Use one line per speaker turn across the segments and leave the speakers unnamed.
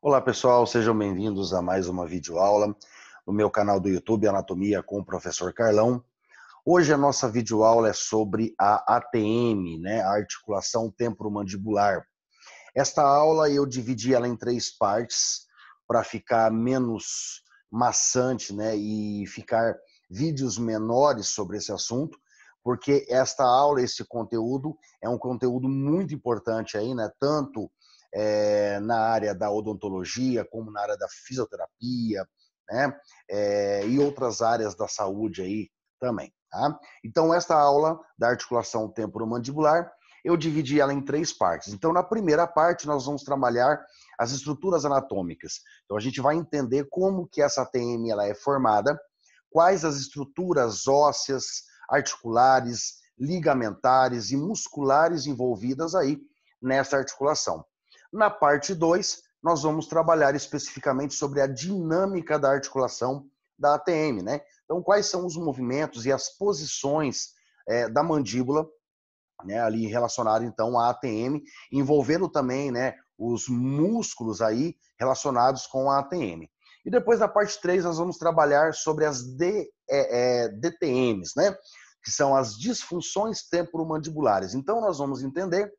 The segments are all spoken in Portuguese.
Olá pessoal, sejam bem-vindos a mais uma videoaula no meu canal do YouTube Anatomia com o professor Carlão. Hoje a nossa videoaula é sobre a ATM, né, a articulação temporomandibular. Esta aula eu dividi ela em três partes para ficar menos maçante, né, e ficar vídeos menores sobre esse assunto, porque esta aula, esse conteúdo é um conteúdo muito importante aí, né, tanto é, na área da odontologia, como na área da fisioterapia, né? É, e outras áreas da saúde aí também. Tá? Então, esta aula da articulação temporomandibular, eu dividi ela em três partes. Então, na primeira parte, nós vamos trabalhar as estruturas anatômicas. Então, a gente vai entender como que essa ATM ela é formada, quais as estruturas ósseas, articulares, ligamentares e musculares envolvidas aí nessa articulação. Na parte 2, nós vamos trabalhar especificamente sobre a dinâmica da articulação da ATM, né? Então, quais são os movimentos e as posições é, da mandíbula, né, ali relacionada então à ATM, envolvendo também, né, os músculos aí relacionados com a ATM. E depois na parte 3 nós vamos trabalhar sobre as D, é, é, DTMs, né? Que são as disfunções temporomandibulares. Então nós vamos entender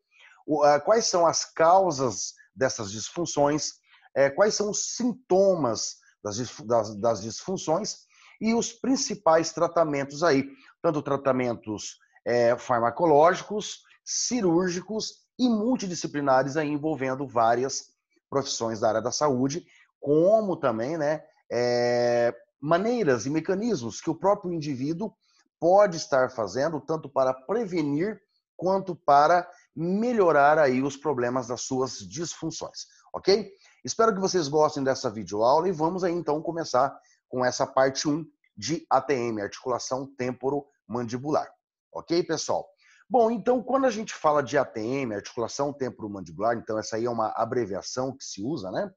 ah, quais são as causas dessas disfunções, eh, quais são os sintomas das, disfunções e os principais tratamentos aí, tanto tratamentos eh, farmacológicos, cirúrgicos e multidisciplinares aí envolvendo várias profissões da área da saúde, como também, né, é, maneiras e mecanismos que o próprio indivíduo pode estar fazendo, tanto para prevenir quanto para melhorar aí os problemas das suas disfunções, ok? Espero que vocês gostem dessa videoaula e vamos aí então começar com essa parte 1 de ATM, articulação temporomandibular, ok, pessoal? Bom, então quando a gente fala de ATM, articulação temporomandibular, então essa aí é uma abreviação que se usa, né?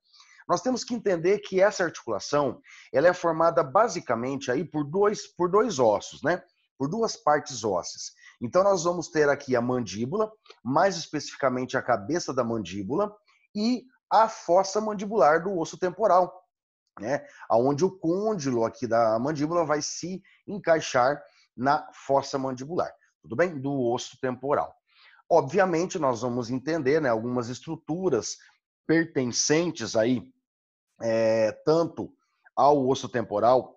Nós temos que entender que essa articulação, ela é formada basicamente aí por dois, por dois ossos, né? Por duas partes ósseas. Então, nós vamos ter aqui a mandíbula, mais especificamente a cabeça da mandíbula, e a fossa mandibular do osso temporal, né? Onde o côndilo aqui da mandíbula vai se encaixar na fossa mandibular, tudo bem? Do osso temporal. Obviamente, nós vamos entender né, algumas estruturas pertencentes aí, é, tanto ao osso temporal,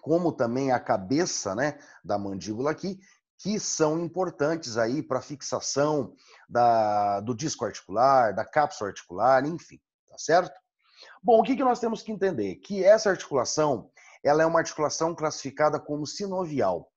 como também a cabeça né, da mandíbula aqui, que são importantes aí para fixação da, do disco articular, da cápsula articular, enfim, tá certo? Bom, o que, que nós temos que entender? Que essa articulação, ela é uma articulação classificada como sinovial.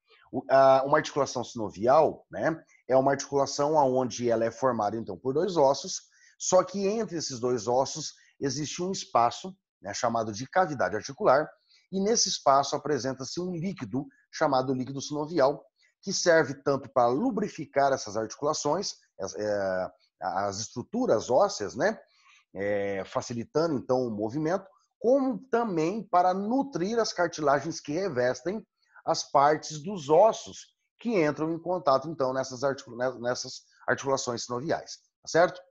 Uma articulação sinovial, né, é uma articulação onde ela é formada, então, por dois ossos, só que entre esses dois ossos existe um espaço, né, chamado de cavidade articular, e nesse espaço apresenta-se um líquido chamado líquido sinovial, que serve tanto para lubrificar essas articulações, as, é, as estruturas ósseas, né? É, facilitando então o movimento, como também para nutrir as cartilagens que revestem as partes dos ossos que entram em contato então nessas, articula né, nessas articulações sinoviais, tá certo?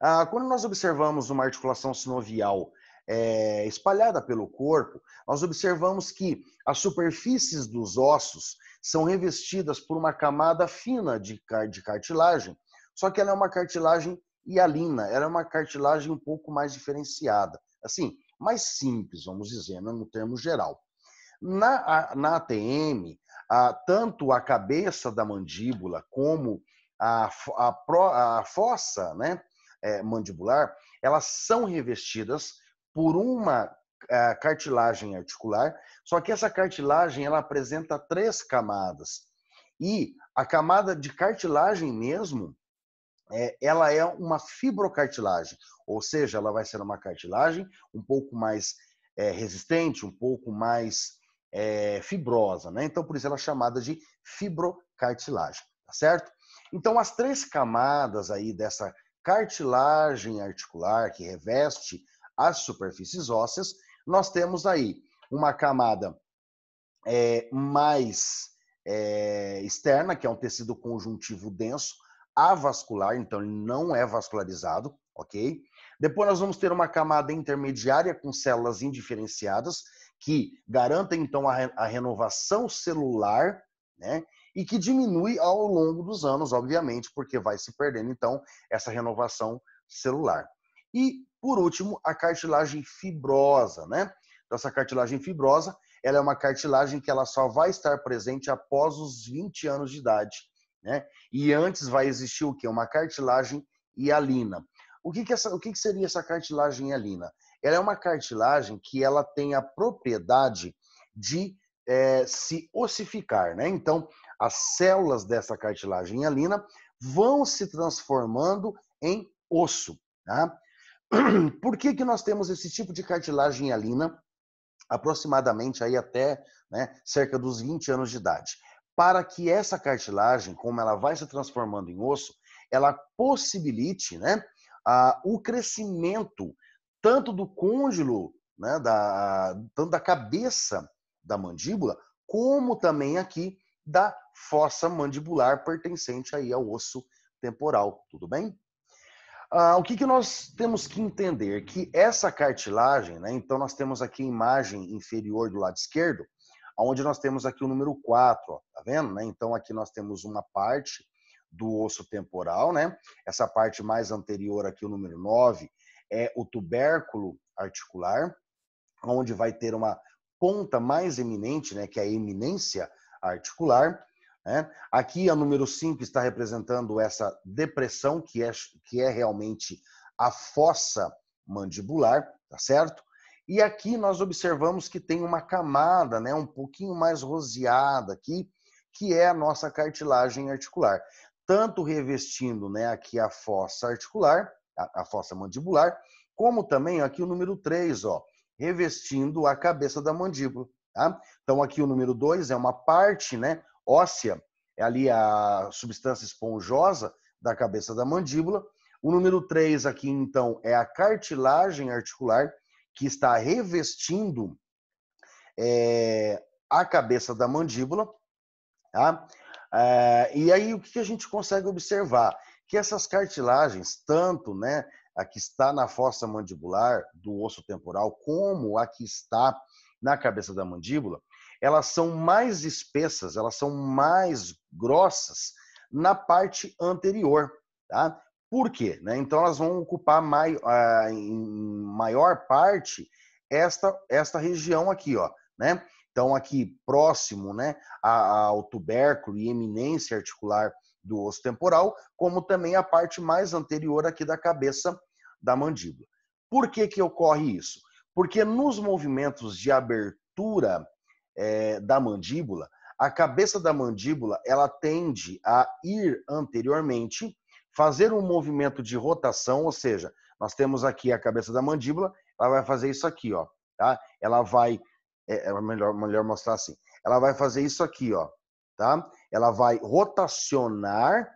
Ah, quando nós observamos uma articulação sinovial é, espalhada pelo corpo, nós observamos que as superfícies dos ossos são revestidas por uma camada fina de, de cartilagem, só que ela é uma cartilagem hialina, ela é uma cartilagem um pouco mais diferenciada, assim, mais simples, vamos dizer, né, no termo geral. Na, na ATM, a, tanto a cabeça da mandíbula como a, a, a fossa né, é, mandibular, elas são revestidas por uma eh, cartilagem articular, só que essa cartilagem ela apresenta três camadas. E a camada de cartilagem mesmo, é, ela é uma fibrocartilagem, ou seja, ela vai ser uma cartilagem um pouco mais é, resistente, um pouco mais é, fibrosa, né? Então, por isso ela é chamada de fibrocartilagem, tá certo? Então, as três camadas aí dessa cartilagem articular que reveste as superfícies ósseas, nós temos aí uma camada é, mais é, externa, que é um tecido conjuntivo denso, avascular, então ele não é vascularizado, ok? Depois nós vamos ter uma camada intermediária com células indiferenciadas, que garantem então a, re a renovação celular, né? E que diminui ao longo dos anos, obviamente, porque vai se perdendo então essa renovação celular. E por último, a cartilagem fibrosa, né? Então, essa cartilagem fibrosa, ela é uma cartilagem que ela só vai estar presente após os 20 anos de idade, né? E antes vai existir o que? Uma cartilagem hialina. O que, que, essa, o que, que seria essa cartilagem hialina? Ela é uma cartilagem que ela tem a propriedade de é, se ossificar, né? Então, as células dessa cartilagem hialina vão se transformando em osso, tá? Por que, que nós temos esse tipo de cartilagem alina aproximadamente aí até né, cerca dos 20 anos de idade? Para que essa cartilagem, como ela vai se transformando em osso, ela possibilite né, a, o crescimento tanto do côndilo, né, da, tanto da cabeça da mandíbula, como também aqui da fossa mandibular pertencente aí ao osso temporal, tudo bem? Ah, o que, que nós temos que entender? Que essa cartilagem, né, então nós temos aqui a imagem inferior do lado esquerdo, onde nós temos aqui o número 4, ó, tá vendo? Né? Então aqui nós temos uma parte do osso temporal, né? Essa parte mais anterior aqui, o número 9, é o tubérculo articular, onde vai ter uma ponta mais eminente, né, que é a eminência articular. Né? Aqui, a número 5 está representando essa depressão, que é, que é realmente a fossa mandibular, tá certo? E aqui nós observamos que tem uma camada, né, um pouquinho mais roseada aqui, que é a nossa cartilagem articular. Tanto revestindo né, aqui a fossa articular, a, a fossa mandibular, como também aqui o número 3, ó, revestindo a cabeça da mandíbula. Tá? Então aqui o número 2 é uma parte, né, óssea, é ali a substância esponjosa da cabeça da mandíbula. O número 3 aqui, então, é a cartilagem articular, que está revestindo é, a cabeça da mandíbula. Tá? É, e aí, o que a gente consegue observar? Que essas cartilagens, tanto né, a que está na fossa mandibular do osso temporal, como a que está na cabeça da mandíbula, elas são mais espessas, elas são mais grossas na parte anterior, tá? Por quê? Né? Então elas vão ocupar mai, ah, em maior parte esta, esta região aqui, ó, né? Então aqui próximo, né, ao tubérculo e eminência articular do osso temporal, como também a parte mais anterior aqui da cabeça da mandíbula. Por que que ocorre isso? Porque nos movimentos de abertura é, da mandíbula, a cabeça da mandíbula ela tende a ir anteriormente, fazer um movimento de rotação, ou seja, nós temos aqui a cabeça da mandíbula, ela vai fazer isso aqui, ó, tá? Ela vai, é, é melhor, melhor mostrar assim, ela vai fazer isso aqui, ó, tá? Ela vai rotacionar,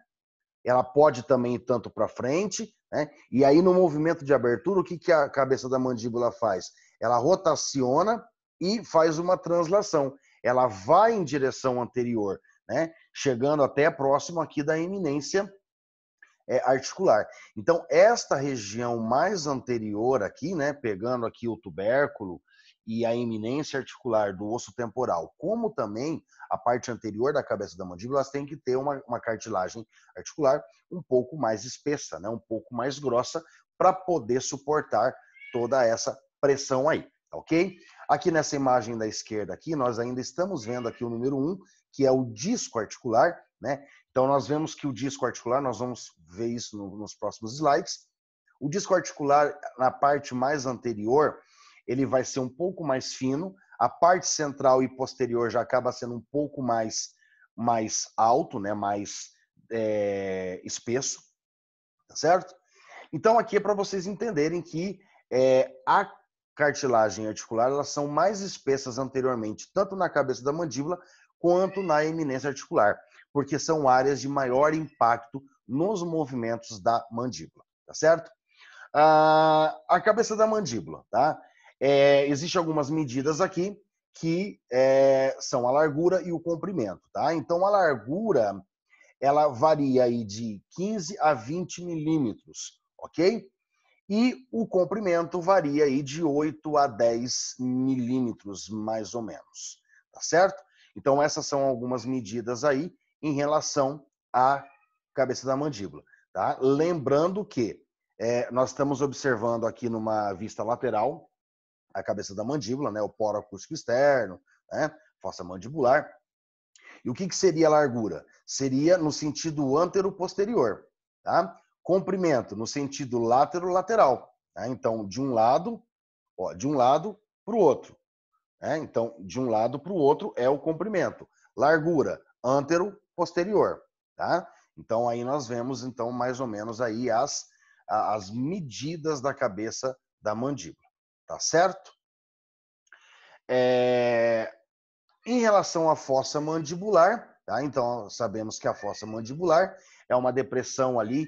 ela pode também ir tanto para frente, né? E aí no movimento de abertura, o que, que a cabeça da mandíbula faz? Ela rotaciona e faz uma translação. Ela vai em direção anterior, né? chegando até próximo aqui da eminência é, articular. Então, esta região mais anterior aqui, né, pegando aqui o tubérculo e a eminência articular do osso temporal, como também a parte anterior da cabeça da mandíbula, elas têm que ter uma, uma cartilagem articular um pouco mais espessa, né, um pouco mais grossa, para poder suportar toda essa pressão aí. Tá ok? Aqui nessa imagem da esquerda aqui, nós ainda estamos vendo aqui o número 1, um, que é o disco articular, né? Então nós vemos que o disco articular, nós vamos ver isso no, nos próximos slides. O disco articular na parte mais anterior, ele vai ser um pouco mais fino, a parte central e posterior já acaba sendo um pouco mais mais alto, né? Mais é, espesso, tá certo? Então aqui é para vocês entenderem que é, a cartilagem articular, elas são mais espessas anteriormente, tanto na cabeça da mandíbula quanto na eminência articular, porque são áreas de maior impacto nos movimentos da mandíbula, tá certo? Ah, a cabeça da mandíbula, tá? É, Existem algumas medidas aqui que é, são a largura e o comprimento, tá? Então, a largura, ela varia aí de 15 a 20 milímetros, ok? e o comprimento varia aí de 8 a 10 milímetros, mais ou menos, tá certo? Então essas são algumas medidas aí em relação à cabeça da mandíbula, tá? Lembrando que é, nós estamos observando aqui numa vista lateral a cabeça da mandíbula, né? O poro acústico externo, né? Fossa mandibular. E o que, que seria a largura? Seria no sentido antero-posterior, tá? comprimento no sentido látero-lateral. Né? Então, de um lado, ó, de um lado para o outro. Né? Então, de um lado para o outro é o comprimento. Largura, antero, posterior. Tá? Então, aí nós vemos, então, mais ou menos aí as, as medidas da cabeça da mandíbula. Tá certo? É... Em relação à fossa mandibular, tá? Então, sabemos que a fossa mandibular é uma depressão ali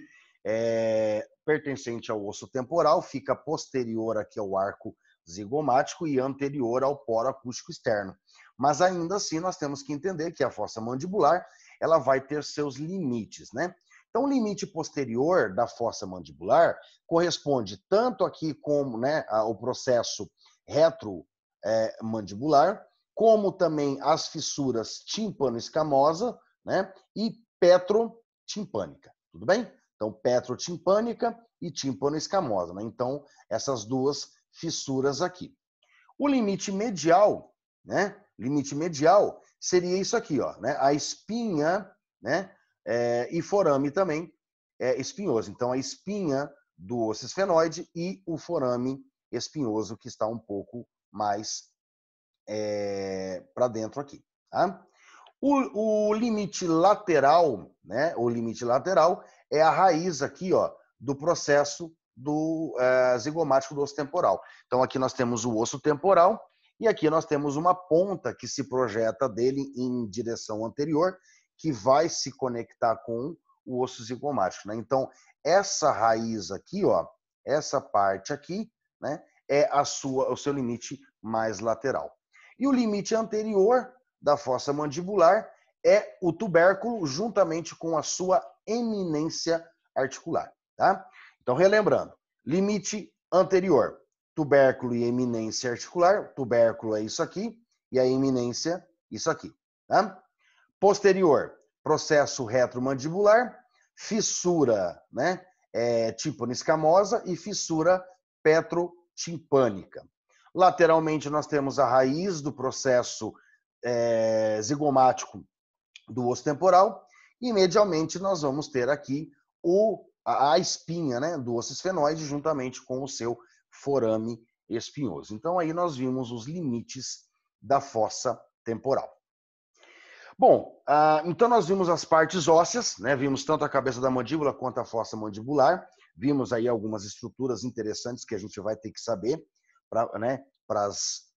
é, pertencente ao osso temporal, fica posterior aqui ao arco zigomático e anterior ao poro acústico externo. Mas ainda assim nós temos que entender que a fossa mandibular ela vai ter seus limites, né? Então o limite posterior da fossa mandibular corresponde tanto aqui como né, ao processo retromandibular, é, como também às fissuras timpano-escamosa né, e petrotimpânica. Tudo bem? Então, petrotimpânica e timpanoescamosa. Né? Então, essas duas fissuras aqui. O limite medial, né? Limite medial seria isso aqui, ó, né? A espinha, né? É, e forame também é espinhoso. Então, a espinha do cisfenoide e o forame espinhoso que está um pouco mais é, para dentro aqui. Tá? O, o, limite lateral, né? O limite lateral é a raiz aqui ó, do processo do é, zigomático do osso temporal. Então aqui nós temos o osso temporal e aqui nós temos uma ponta que se projeta dele em direção anterior, que vai se conectar com o osso zigomático. Né? Então essa raiz aqui, ó, essa parte aqui, né, é a sua, o seu limite mais lateral. E o limite anterior da fossa mandibular é o tubérculo juntamente com a sua eminência articular, tá? Então, relembrando, limite anterior, tubérculo e eminência articular, tubérculo é isso aqui e a eminência isso aqui, tá? Posterior, processo retromandibular, fissura, né, é, escamosa e fissura petrotimpânica. Lateralmente nós temos a raiz do processo é, zigomático do osso temporal. Imediatamente nós vamos ter aqui o, a espinha né, do osso esfenoide juntamente com o seu forame espinhoso. Então aí nós vimos os limites da fossa temporal. Bom, então nós vimos as partes ósseas, né? vimos tanto a cabeça da mandíbula quanto a fossa mandibular, vimos aí algumas estruturas interessantes que a gente vai ter que saber para né,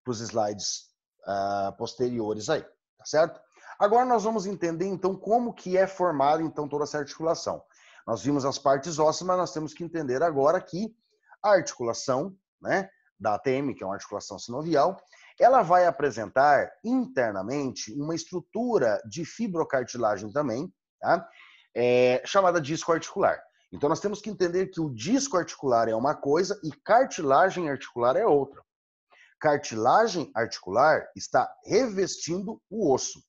os slides ah, posteriores aí, tá certo? Agora nós vamos entender então como que é formada então toda essa articulação. Nós vimos as partes ósseas, mas nós temos que entender agora que a articulação, né, da ATM, que é uma articulação sinovial, ela vai apresentar internamente uma estrutura de fibrocartilagem também, tá? É, chamada disco articular. Então nós temos que entender que o disco articular é uma coisa e cartilagem articular é outra. Cartilagem articular está revestindo o osso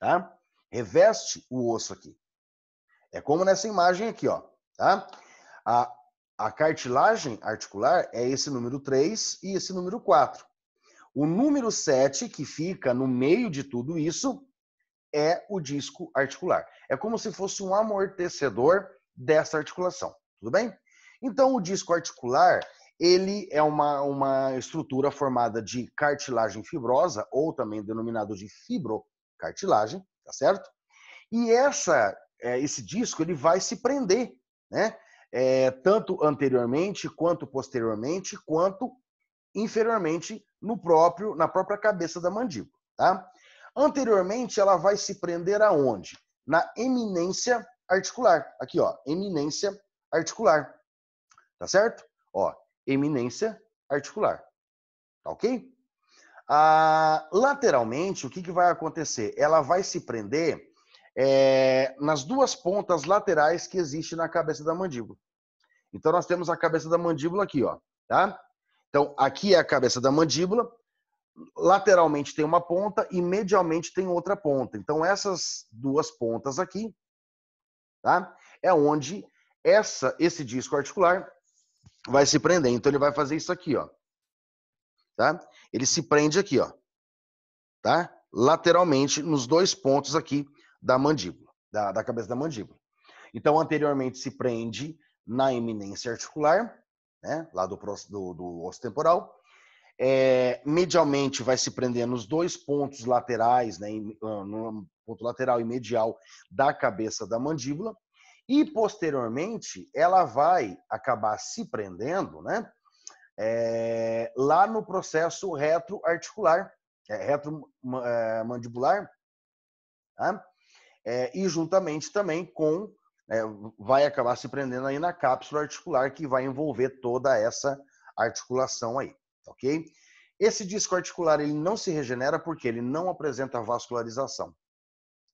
tá? Reveste o osso aqui. É como nessa imagem aqui, ó, tá? A, a cartilagem articular é esse número 3 e esse número 4. O número 7, que fica no meio de tudo isso, é o disco articular. É como se fosse um amortecedor dessa articulação, tudo bem? Então, o disco articular, ele é uma, uma estrutura formada de cartilagem fibrosa, ou também denominado de fibro, cartilagem, tá certo? E essa, eh, esse disco ele vai se prender, né? É, tanto anteriormente quanto posteriormente, quanto inferiormente no próprio na própria cabeça da mandíbula, tá? Anteriormente ela vai se prender aonde? Na eminência articular. Aqui, ó, eminência articular. Tá certo? Ó, eminência articular. Tá OK? Ah, lateralmente, o que, que vai acontecer? Ela vai se prender é, nas duas pontas laterais que existe na cabeça da mandíbula. Então, nós temos a cabeça da mandíbula aqui, ó, tá? Então, aqui é a cabeça da mandíbula, lateralmente tem uma ponta e medialmente tem outra ponta. Então, essas duas pontas aqui, tá? É onde essa, esse disco articular vai se prender. Então, ele vai fazer isso aqui, ó tá? Ele se prende aqui, ó, tá? Lateralmente nos dois pontos aqui da mandíbula, da, da cabeça da mandíbula. Então, anteriormente se prende na eminência articular, né? Lá do, do, do osso temporal. É, medialmente vai se prender nos dois pontos laterais, né? Ah, no ponto lateral e medial da cabeça da mandíbula. E posteriormente, ela vai acabar se prendendo, né? é, lá no processo retroarticular, é, retromandibular, é, tá? é, e juntamente também com, é, vai acabar se prendendo aí na cápsula articular que vai envolver toda essa articulação aí, tá ok? Esse disco articular ele não se regenera porque ele não apresenta vascularização,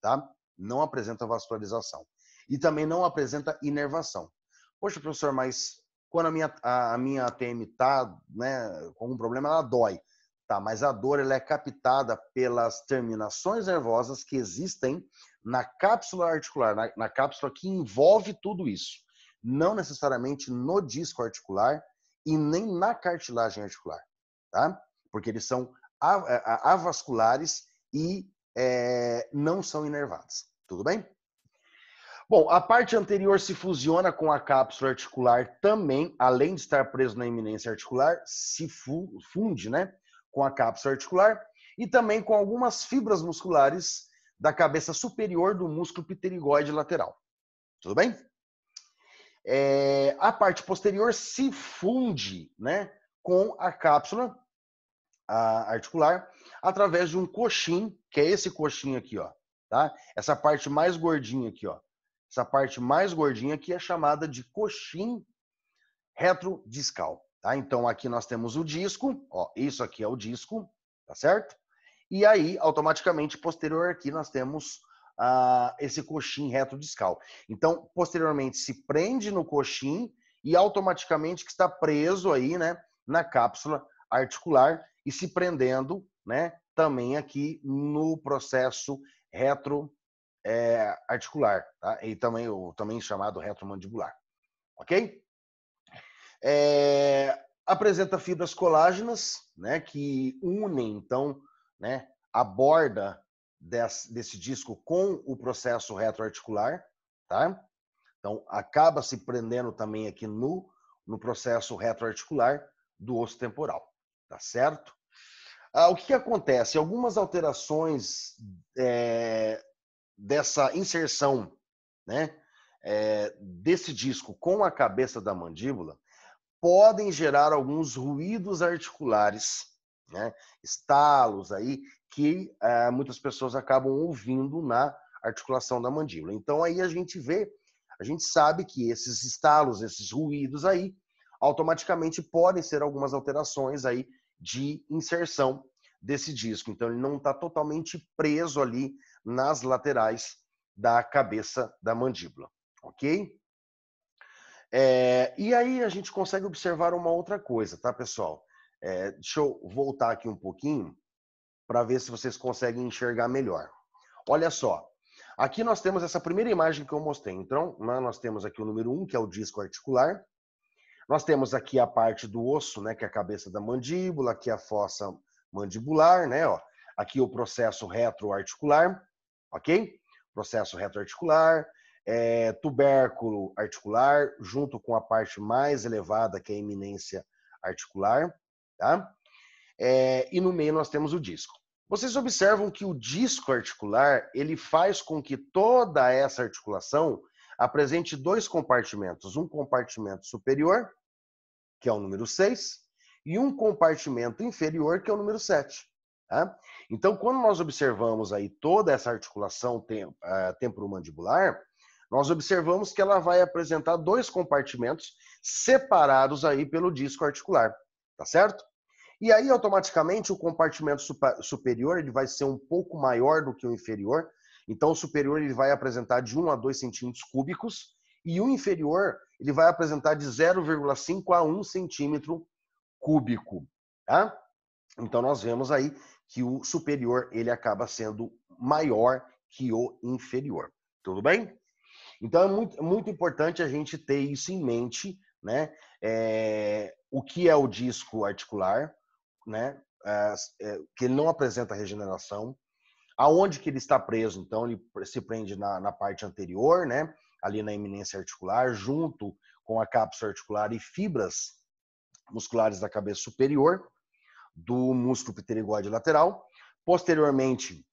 tá? Não apresenta vascularização e também não apresenta inervação. Poxa, professor, mas quando a minha, a, a minha ATM está né, com um problema, ela dói. Tá, mas a dor ela é captada pelas terminações nervosas que existem na cápsula articular, na, na cápsula que envolve tudo isso. Não necessariamente no disco articular e nem na cartilagem articular, tá? Porque eles são avasculares e é, não são inervados. Tudo bem? Bom, a parte anterior se fusiona com a cápsula articular também, além de estar preso na eminência articular, se funde né, com a cápsula articular e também com algumas fibras musculares da cabeça superior do músculo pterigoide lateral. Tudo bem? É, a parte posterior se funde né, com a cápsula a articular através de um coxim, que é esse coxim aqui, ó. Tá? Essa parte mais gordinha aqui, ó. Essa parte mais gordinha aqui é chamada de coxim retrodiscal. Tá? Então aqui nós temos o disco, ó, isso aqui é o disco, tá certo? E aí, automaticamente, posterior aqui, nós temos ah, esse coxim retrodiscal. Então, posteriormente, se prende no coxim e automaticamente que está preso aí, né, na cápsula articular e se prendendo, né, também aqui no processo retro é, articular, tá? e também, o, também chamado retromandibular. Ok? É, apresenta fibras colágenas, né, que unem, então, né, a borda desse, desse disco com o processo retroarticular, tá? Então, acaba se prendendo também aqui no, no processo retroarticular do osso temporal, tá certo? Ah, o que, que, acontece? Algumas alterações é, dessa inserção né, é, desse disco com a cabeça da mandíbula podem gerar alguns ruídos articulares, né, estalos aí, que eh, muitas pessoas acabam ouvindo na articulação da mandíbula. Então aí a gente vê, a gente sabe que esses estalos, esses ruídos aí, automaticamente podem ser algumas alterações aí de inserção desse disco. Então ele não está totalmente preso ali nas laterais da cabeça da mandíbula, ok? É, e aí a gente consegue observar uma outra coisa, tá, pessoal? É, deixa eu voltar aqui um pouquinho para ver se vocês conseguem enxergar melhor. Olha só, aqui nós temos essa primeira imagem que eu mostrei. Então, nós temos aqui o número 1, um, que é o disco articular. Nós temos aqui a parte do osso, né, que é a cabeça da mandíbula, aqui a fossa mandibular, né? Ó. Aqui o processo retroarticular, ok? Processo retroarticular, é, tubérculo articular, junto com a parte mais elevada, que é a eminência articular, tá? É, e no meio nós temos o disco. Vocês observam que o disco articular, ele faz com que toda essa articulação apresente dois compartimentos. Um compartimento superior, que é o número 6, e um compartimento inferior, que é o número 7. Tá? Então, quando nós observamos aí toda essa articulação é, temporomandibular, nós observamos que ela vai apresentar dois compartimentos separados aí pelo disco articular, tá certo? E aí, automaticamente, o compartimento superior ele vai ser um pouco maior do que o inferior. Então, o superior ele vai apresentar de 1 a 2 centímetros cúbicos e o inferior ele vai apresentar de 0,5 a 1 centímetro cúbico. Tá? Então nós vemos aí que o superior ele acaba sendo maior que o inferior. Tudo bem? Então é muito, muito importante a gente ter isso em mente, né? É, o que é o disco articular, né? É, que ele não apresenta regeneração. Aonde que ele está preso? Então ele se prende na, na parte anterior, né? Ali na eminência articular, junto com a cápsula articular e fibras musculares da cabeça superior, do músculo pterigoide lateral. Posteriormente,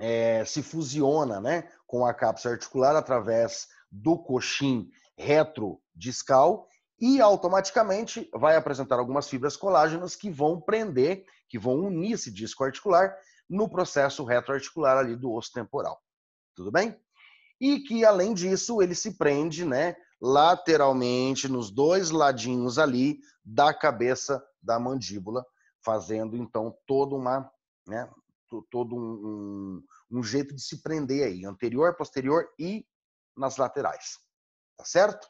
é, se fusiona né, com a cápsula articular através do coxim retrodiscal e automaticamente vai apresentar algumas fibras colágenas que vão prender, que vão unir esse disco articular no processo retroarticular ali do osso temporal. Tudo bem? E que, além disso, ele se prende né, lateralmente, nos dois ladinhos ali da cabeça da mandíbula, fazendo então toda uma, né, todo um, um, um jeito de se prender aí, anterior, posterior e nas laterais. Tá certo?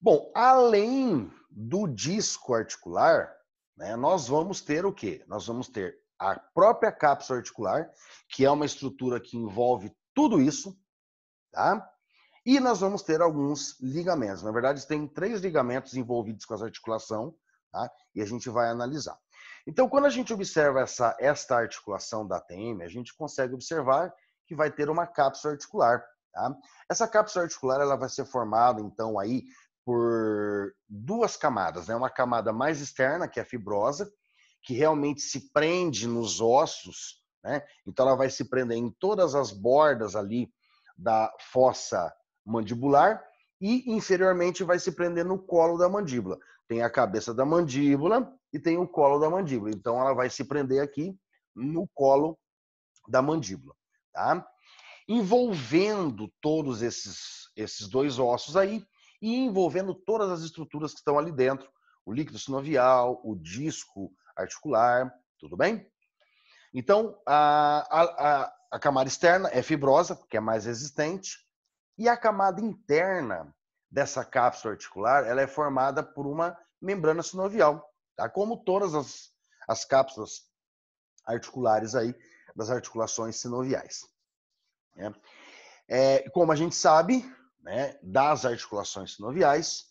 Bom, além do disco articular, né, nós vamos ter o quê? Nós vamos ter a própria cápsula articular, que é uma estrutura que envolve tudo isso, tá? E nós vamos ter alguns ligamentos. Na verdade, tem três ligamentos envolvidos com as articulação, tá? e a gente vai analisar. Então, quando a gente observa essa, esta articulação da TM a gente consegue observar que vai ter uma cápsula articular. Tá? Essa cápsula articular ela vai ser formada, então, aí por duas camadas. Né? Uma camada mais externa, que é a fibrosa, que realmente se prende nos ossos. Né? Então, ela vai se prender em todas as bordas ali da fossa mandibular e inferiormente vai se prender no colo da mandíbula. Tem a cabeça da mandíbula e tem o colo da mandíbula. Então ela vai se prender aqui no colo da mandíbula, tá? Envolvendo todos esses esses dois ossos aí e envolvendo todas as estruturas que estão ali dentro, o líquido sinovial, o disco articular, tudo bem? Então, a, a, a, a camada externa é fibrosa, porque é mais resistente, e a camada interna dessa cápsula articular, ela é formada por uma membrana sinovial, tá? Como todas as, as cápsulas articulares aí das articulações sinoviais. Né? É, como a gente sabe, né, das articulações sinoviais,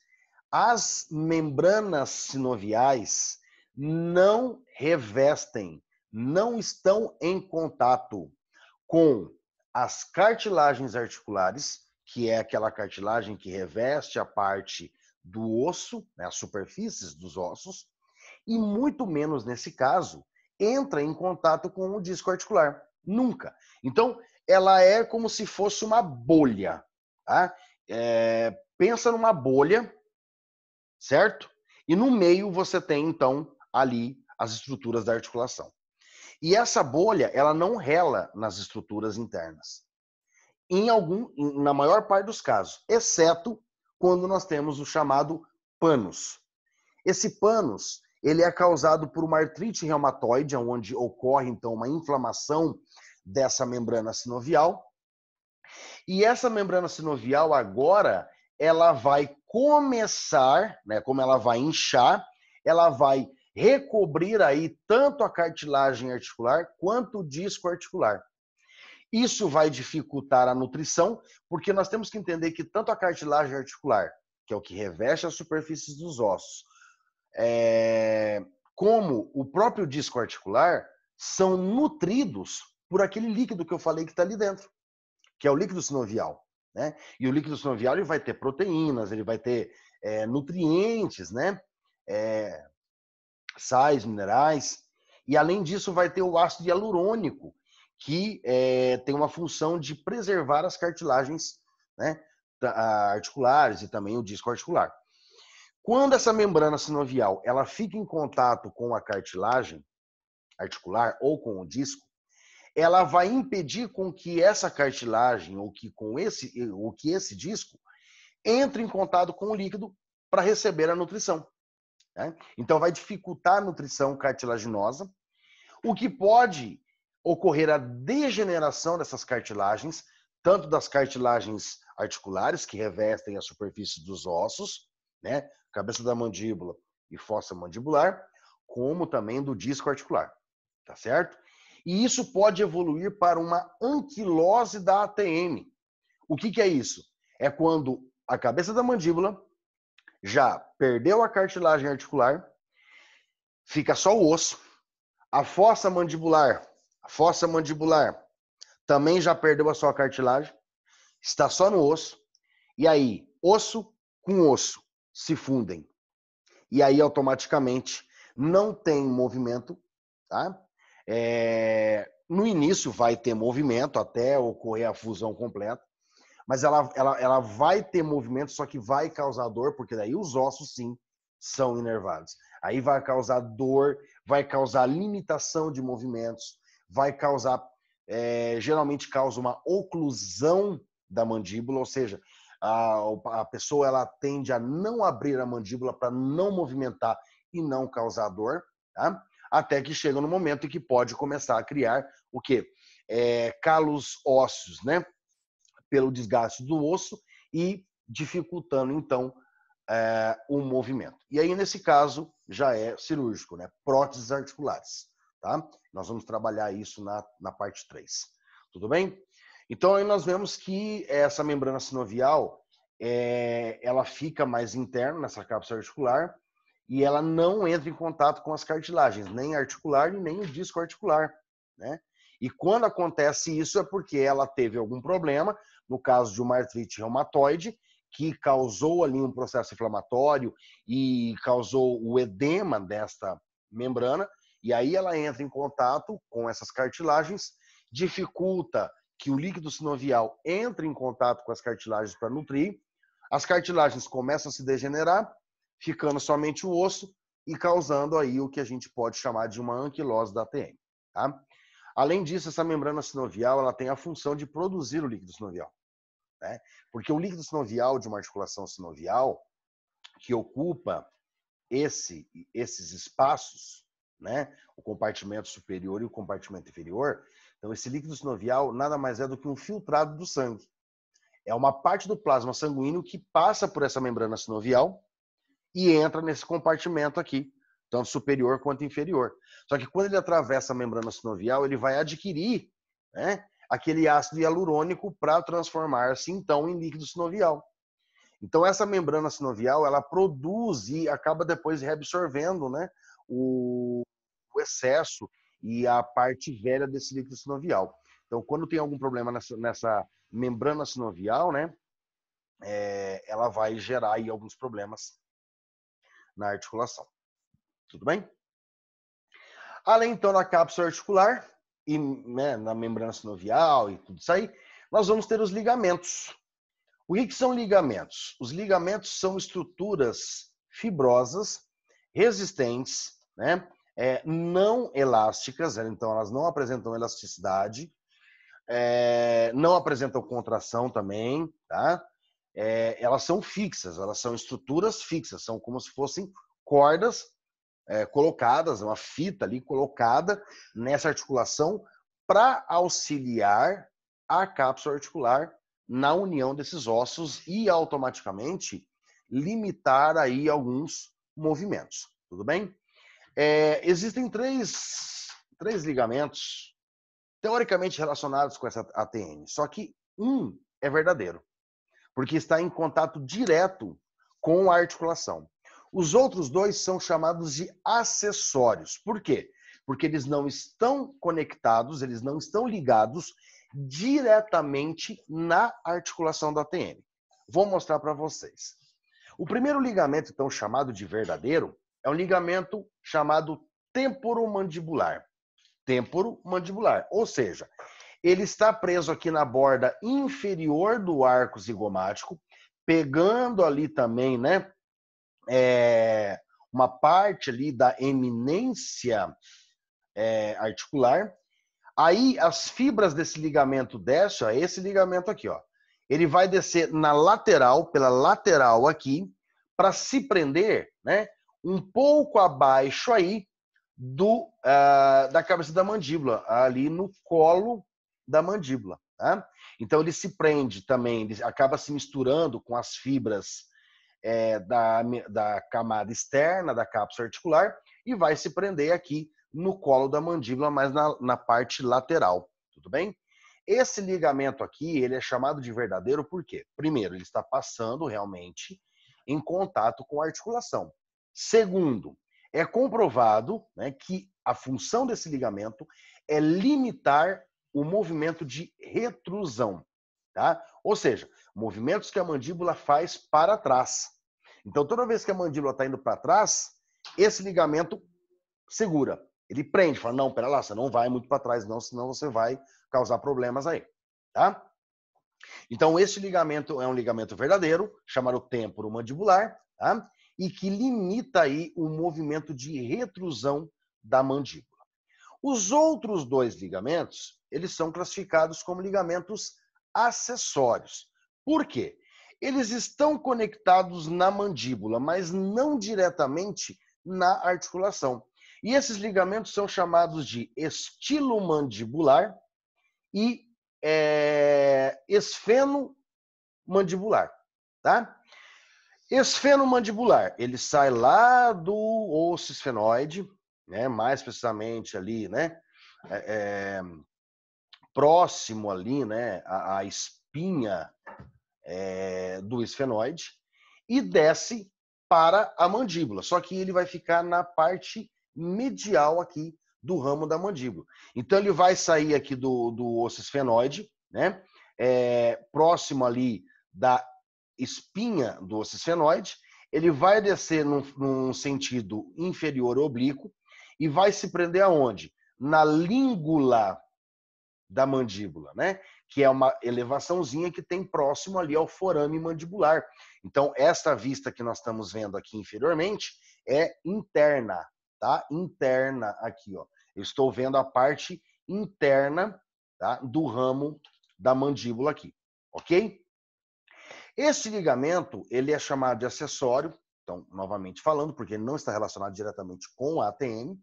as membranas sinoviais não revestem, não estão em contato com as cartilagens articulares que é aquela cartilagem que reveste a parte do osso, né, as superfícies dos ossos, e muito menos nesse caso entra em contato com o disco articular. Nunca. Então, ela é como se fosse uma bolha. Tá? É, pensa numa bolha, certo? E no meio você tem, então, ali as estruturas da articulação. E essa bolha, ela não rela nas estruturas internas em algum, na maior parte dos casos, exceto quando nós temos o chamado panos. Esse panos, ele é causado por uma artrite reumatoide, onde ocorre então uma inflamação dessa membrana sinovial. E essa membrana sinovial agora, ela vai começar, né, como ela vai inchar, ela vai recobrir aí tanto a cartilagem articular quanto o disco articular. Isso vai dificultar a nutrição, porque nós temos que entender que tanto a cartilagem articular, que é o que reveste as superfícies dos ossos, é, como o próprio disco articular, são nutridos por aquele líquido que eu falei que está ali dentro, que é o líquido sinovial. Né? E o líquido sinovial ele vai ter proteínas, ele vai ter é, nutrientes, né? É, sais, minerais. E além disso, vai ter o ácido hialurônico, que é, tem uma função de preservar as cartilagens né, articulares e também o disco articular. Quando essa membrana sinovial ela fica em contato com a cartilagem articular ou com o disco, ela vai impedir com que essa cartilagem ou que com esse ou que esse disco entre em contato com o líquido para receber a nutrição. Né? Então vai dificultar a nutrição cartilaginosa, o que pode ocorrer a degeneração dessas cartilagens, tanto das cartilagens articulares que revestem a superfície dos ossos, né, cabeça da mandíbula e fossa mandibular, como também do disco articular, tá certo? E isso pode evoluir para uma anquilose da ATM. O que, que é isso? É quando a cabeça da mandíbula já perdeu a cartilagem articular, fica só o osso, a fossa mandibular Fossa mandibular também já perdeu a sua cartilagem, está só no osso. E aí, osso com osso se fundem. E aí, automaticamente, não tem movimento, tá? É, no início vai ter movimento até ocorrer a fusão completa, mas ela, ela, ela vai ter movimento, só que vai causar dor, porque daí os ossos sim são inervados. Aí vai causar dor, vai causar limitação de movimentos, vai causar, é, geralmente causa uma oclusão da mandíbula, ou seja, a, a pessoa ela tende a não abrir a mandíbula para não movimentar e não causar dor, tá? até que chega no momento em que pode começar a criar o quê? É, calos ósseos, né? Pelo desgaste do osso e dificultando, então, é, o movimento. E aí, nesse caso, já é cirúrgico, né? Próteses articulares tá? Nós vamos trabalhar isso na, na parte 3. Tudo bem? Então, aí nós vemos que essa membrana sinovial, é, ela fica mais interna nessa cápsula articular e ela não entra em contato com as cartilagens, nem articular nem o disco articular, né? E quando acontece isso é porque ela teve algum problema, no caso de uma artrite reumatoide, que causou ali um processo inflamatório e causou o edema desta membrana, e aí ela entra em contato com essas cartilagens, dificulta que o líquido sinovial entre em contato com as cartilagens para nutrir. As cartilagens começam a se degenerar, ficando somente o osso e causando aí o que a gente pode chamar de uma anquilose da ATM. Tá? Além disso, essa membrana sinovial ela tem a função de produzir o líquido sinovial. Né? Porque o líquido sinovial de uma articulação sinovial que ocupa esse, esses espaços né? O compartimento superior e o compartimento inferior. Então, esse líquido sinovial nada mais é do que um filtrado do sangue. É uma parte do plasma sanguíneo que passa por essa membrana sinovial e entra nesse compartimento aqui, tanto superior quanto inferior. Só que quando ele atravessa a membrana sinovial, ele vai adquirir né, aquele ácido hialurônico para transformar-se então em líquido sinovial. Então essa membrana sinovial ela produz e acaba depois reabsorvendo, né, o, excesso e a parte velha desse líquido sinovial. Então, quando tem algum problema nessa, nessa membrana sinovial, né, é, ela vai gerar aí alguns problemas na articulação. Tudo bem? Além, então, da cápsula articular e né, na membrana sinovial e tudo isso aí, nós vamos ter os ligamentos. O que são ligamentos? Os ligamentos são estruturas fibrosas, resistentes, né? é, não elásticas, então elas não apresentam elasticidade, é, não apresentam contração também, tá? É, elas são fixas, elas são estruturas fixas, são como se fossem cordas é, colocadas, uma fita ali colocada nessa articulação para auxiliar a cápsula articular na união desses ossos e automaticamente limitar aí alguns movimentos, tudo bem? É, existem três, três ligamentos teoricamente relacionados com essa ATN, só que um é verdadeiro, porque está em contato direto com a articulação. Os outros dois são chamados de acessórios. Por quê? Porque eles não estão conectados, eles não estão ligados diretamente na articulação da ATN. Vou mostrar para vocês. O primeiro ligamento, então chamado de verdadeiro, é um ligamento chamado temporomandibular. Temporomandibular, ou seja, ele está preso aqui na borda inferior do arco zigomático, pegando ali também, né, é, uma parte ali da eminência é, articular. Aí as fibras desse ligamento descem, ó, esse ligamento aqui, ó. Ele vai descer na lateral, pela lateral aqui, para se prender, né, um pouco abaixo aí do uh, da cabeça da mandíbula, ali no colo da mandíbula. Tá? Então ele se prende também, ele acaba se misturando com as fibras é, da, da camada externa da cápsula articular e vai se prender aqui no colo da mandíbula, mas na, na parte lateral. Tudo bem? Esse ligamento aqui, ele é chamado de verdadeiro porque, primeiro, ele está passando realmente em contato com a articulação. Segundo, é comprovado né, que a função desse ligamento é limitar o movimento de retrusão, tá? Ou seja, movimentos que a mandíbula faz para trás. Então, toda vez que a mandíbula está indo para trás, esse ligamento segura, ele prende, fala não, pera lá, você não vai muito para trás, não, senão você vai causar problemas aí, tá? Então, esse ligamento é um ligamento verdadeiro, chamado temporomandibular, tá? e que limita aí o movimento de retrusão da mandíbula. Os outros dois ligamentos, eles são classificados como ligamentos acessórios. Por quê? Eles estão conectados na mandíbula, mas não diretamente na articulação. E esses ligamentos são chamados de estilomandibular e é, mandibular, tá? Esfenomandibular, ele sai lá do osso esfenoide, né? mais precisamente ali, né? É, é, próximo ali, né? A, a espinha é, do esfenoide e desce para a mandíbula. Só que ele vai ficar na parte medial aqui do ramo da mandíbula. Então ele vai sair aqui do, do osso esfenoide, né? É, próximo ali da espinha do ocifenoide, ele vai descer num, num sentido inferior oblíquo e vai se prender aonde? Na língula da mandíbula, né? Que é uma elevaçãozinha que tem próximo ali ao forame mandibular. Então, esta vista que nós estamos vendo aqui inferiormente é interna, tá? Interna aqui, ó. Eu estou vendo a parte interna tá? do ramo da mandíbula aqui, ok? Este ligamento, ele é chamado de acessório, então, novamente falando, porque ele não está relacionado diretamente com a ATM,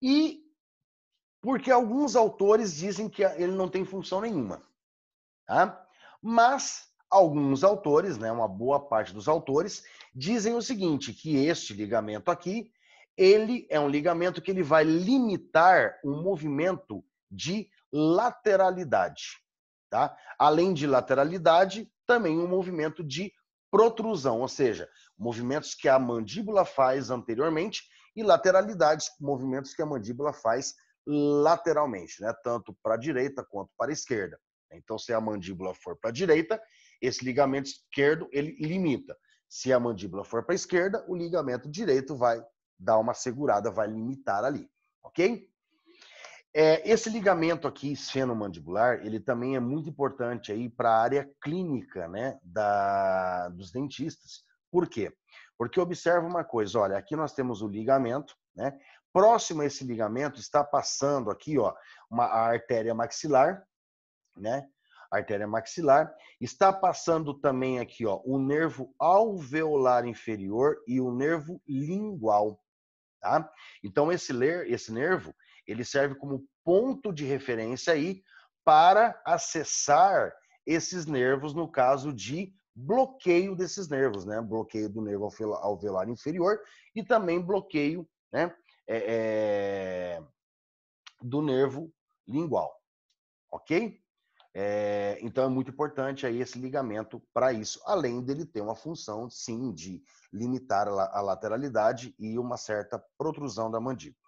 e porque alguns autores dizem que ele não tem função nenhuma. Tá? Mas alguns autores, né, uma boa parte dos autores, dizem o seguinte, que este ligamento aqui, ele é um ligamento que ele vai limitar o movimento de lateralidade. Tá? Além de lateralidade, também um movimento de protrusão, ou seja, movimentos que a mandíbula faz anteriormente e lateralidades, movimentos que a mandíbula faz lateralmente, né? tanto para a direita quanto para a esquerda. Então, se a mandíbula for para a direita, esse ligamento esquerdo ele limita. Se a mandíbula for para a esquerda, o ligamento direito vai dar uma segurada, vai limitar ali, ok? É, esse ligamento aqui esfenomandibular, ele também é muito importante aí para a área clínica, né, da, dos dentistas. Por quê? Porque observa uma coisa, olha, aqui nós temos o ligamento, né? Próximo a esse ligamento está passando aqui, ó, uma a artéria maxilar, né? artéria maxilar, está passando também aqui, ó, o nervo alveolar inferior e o nervo lingual, tá? Então esse ler, esse nervo, ele serve como ponto de referência aí para acessar esses nervos no caso de bloqueio desses nervos, né? Bloqueio do nervo alveolar inferior e também bloqueio, né? É, é, do nervo lingual, ok? É, então é muito importante aí esse ligamento para isso, além dele ter uma função, sim, de limitar a lateralidade e uma certa protrusão da mandíbula.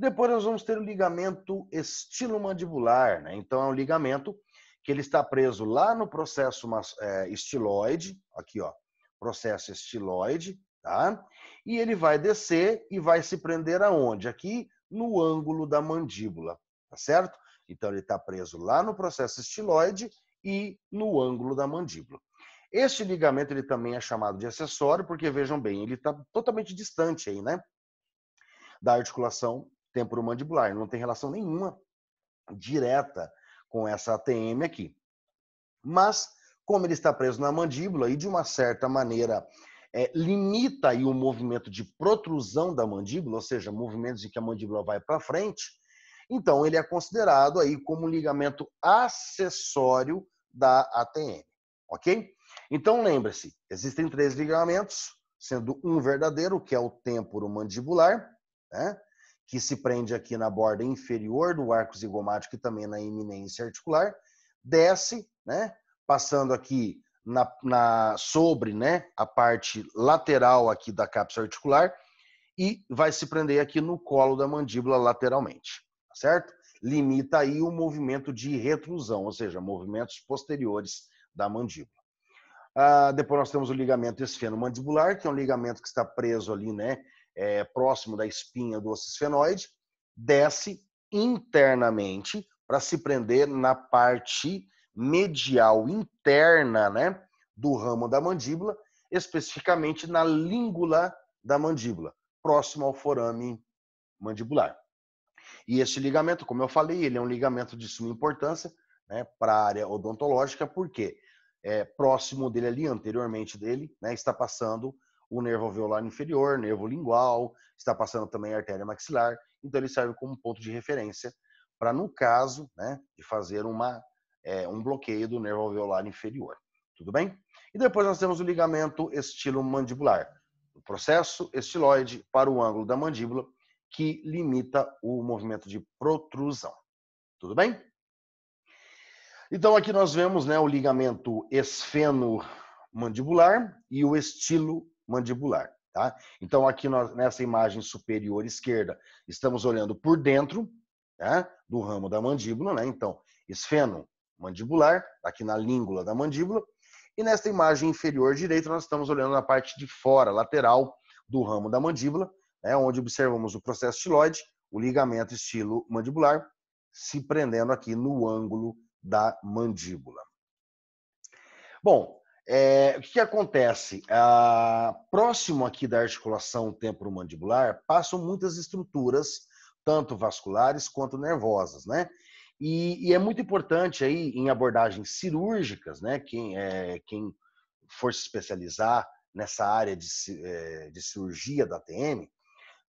Depois nós vamos ter o ligamento estilomandibular, né? Então é um ligamento que ele está preso lá no processo é, estiloide, aqui ó, processo estiloide, tá? E ele vai descer e vai se prender aonde? Aqui no ângulo da mandíbula, tá certo? Então ele está preso lá no processo estiloide e no ângulo da mandíbula. Este ligamento ele também é chamado de acessório, porque vejam bem, ele está totalmente distante aí, né? Da articulação temporomandibular. Não tem relação nenhuma direta com essa ATM aqui. Mas, como ele está preso na mandíbula e de uma certa maneira é, limita aí o movimento de protrusão da mandíbula, ou seja, movimentos em que a mandíbula vai para frente, então ele é considerado aí como um ligamento acessório da ATM, ok? Então lembre-se, existem três ligamentos, sendo um verdadeiro, que é o temporomandibular, né? que se prende aqui na borda inferior do arco zigomático e também na eminência articular, desce, né, passando aqui na, na, sobre né, a parte lateral aqui da cápsula articular e vai se prender aqui no colo da mandíbula lateralmente, tá certo? Limita aí o movimento de retrusão, ou seja, movimentos posteriores da mandíbula. Ah, depois nós temos o ligamento esfenomandibular, que é um ligamento que está preso ali, né, é, próximo da espinha do ossisfenoide, desce internamente para se prender na parte medial interna né, do ramo da mandíbula, especificamente na língula da mandíbula, próximo ao forame mandibular. E esse ligamento, como eu falei, ele é um ligamento de suma importância né, para a área odontológica, porque é, próximo dele ali, anteriormente dele, né, está passando o nervo alveolar inferior, nervo lingual, está passando também a artéria maxilar, então ele serve como ponto de referência para, no caso, né, de fazer uma, é, um bloqueio do nervo alveolar inferior. Tudo bem? E depois nós temos o ligamento estilo-mandibular, o processo estiloide para o ângulo da mandíbula, que limita o movimento de protrusão. Tudo bem? Então aqui nós vemos né, o ligamento esfeno-mandibular e o estilo mandibular. Tá? Então, aqui nós, nessa imagem superior esquerda, estamos olhando por dentro tá? do ramo da mandíbula, né? então, esfeno mandibular, aqui na língula da mandíbula, e nesta imagem inferior direita, nós estamos olhando na parte de fora, lateral do ramo da mandíbula, né? onde observamos o processo estiloide, o ligamento estilo mandibular, se prendendo aqui no ângulo da mandíbula. Bom, é, o que, que acontece? Ah, próximo aqui da articulação temporomandibular passam muitas estruturas, tanto vasculares quanto nervosas, né? E, e é muito importante aí em abordagens cirúrgicas, né? Quem, é, quem for se especializar nessa área de, é, de cirurgia da TM,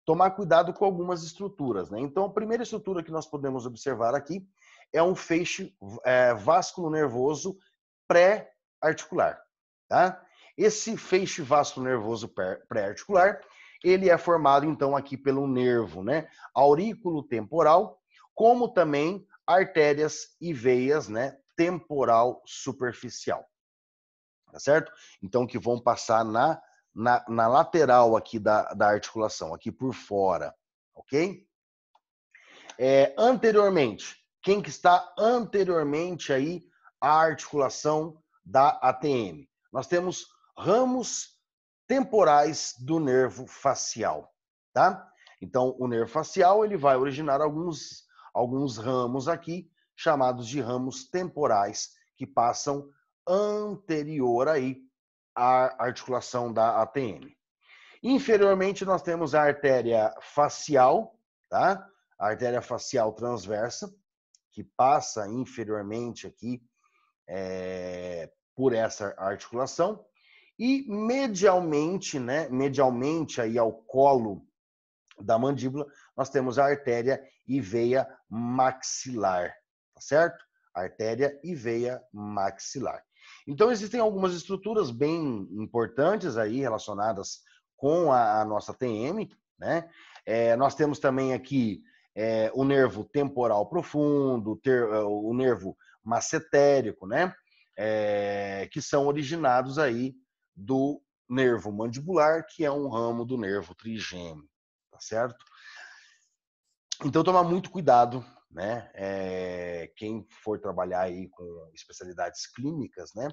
tomar cuidado com algumas estruturas, né? Então, a primeira estrutura que nós podemos observar aqui é um feixe é, vasculo nervoso pré articular. Tá? Esse feixe vasto nervoso pré-articular, ele é formado então aqui pelo nervo, né, aurículo temporal, como também artérias e veias, né, temporal superficial. Tá certo? Então que vão passar na na, na lateral aqui da, da articulação, aqui por fora, ok? É, anteriormente, quem que está anteriormente aí à articulação da ATM. Nós temos ramos temporais do nervo facial, tá? Então, o nervo facial ele vai originar alguns, alguns ramos aqui, chamados de ramos temporais, que passam anterior aí à articulação da ATM. Inferiormente, nós temos a artéria facial, tá? A artéria facial transversa, que passa inferiormente aqui é, por essa articulação e medialmente, né, medialmente aí ao colo da mandíbula, nós temos a artéria e veia maxilar, tá certo? Artéria e veia maxilar. Então existem algumas estruturas bem importantes aí relacionadas com a, a nossa TM, né? É, nós temos também aqui é, o nervo temporal profundo, ter, o nervo macetérico, né? É, que são originados aí do nervo mandibular, que é um ramo do nervo trigêmeo, tá certo? Então, tomar muito cuidado, né? É, quem for trabalhar aí com especialidades clínicas, né?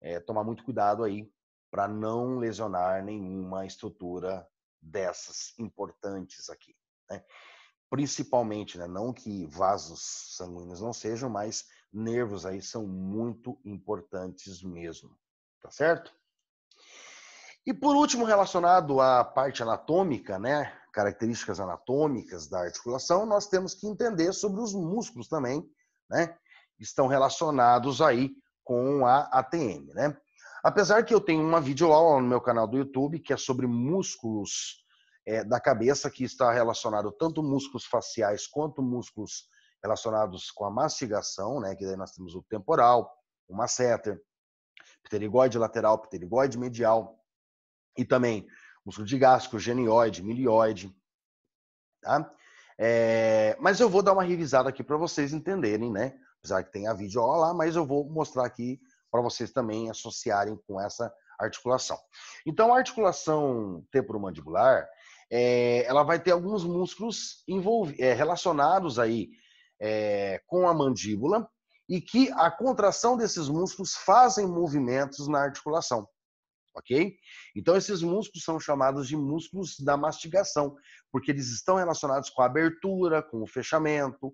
É, eh, tomar muito cuidado aí para não lesionar nenhuma estrutura dessas importantes aqui. Né? principalmente, né? não que vasos sanguíneos não sejam, mas nervos aí são muito importantes mesmo, tá certo? E por último, relacionado à parte anatômica, né, características anatômicas da articulação, nós temos que entender sobre os músculos também, né, estão relacionados aí com a ATM, né? Apesar que eu tenho uma videoaula no meu canal do YouTube que é sobre músculos é, da cabeça que está relacionado tanto músculos faciais quanto músculos relacionados com a mastigação, né? Que daí nós temos o temporal, o masseter, pterigoide lateral, pterigoide medial e também músculo digástrico, genioide, milioide, tá? É, mas eu vou dar uma revisada aqui para vocês entenderem, né? Apesar que tem a vídeo lá, mas eu vou mostrar aqui para vocês também associarem com essa articulação. Então, a articulação temporomandibular, é, ela vai ter alguns músculos é, relacionados aí é, com a mandíbula e que a contração desses músculos fazem movimentos na articulação, ok? Então esses músculos são chamados de músculos da mastigação, porque eles estão relacionados com a abertura, com o fechamento,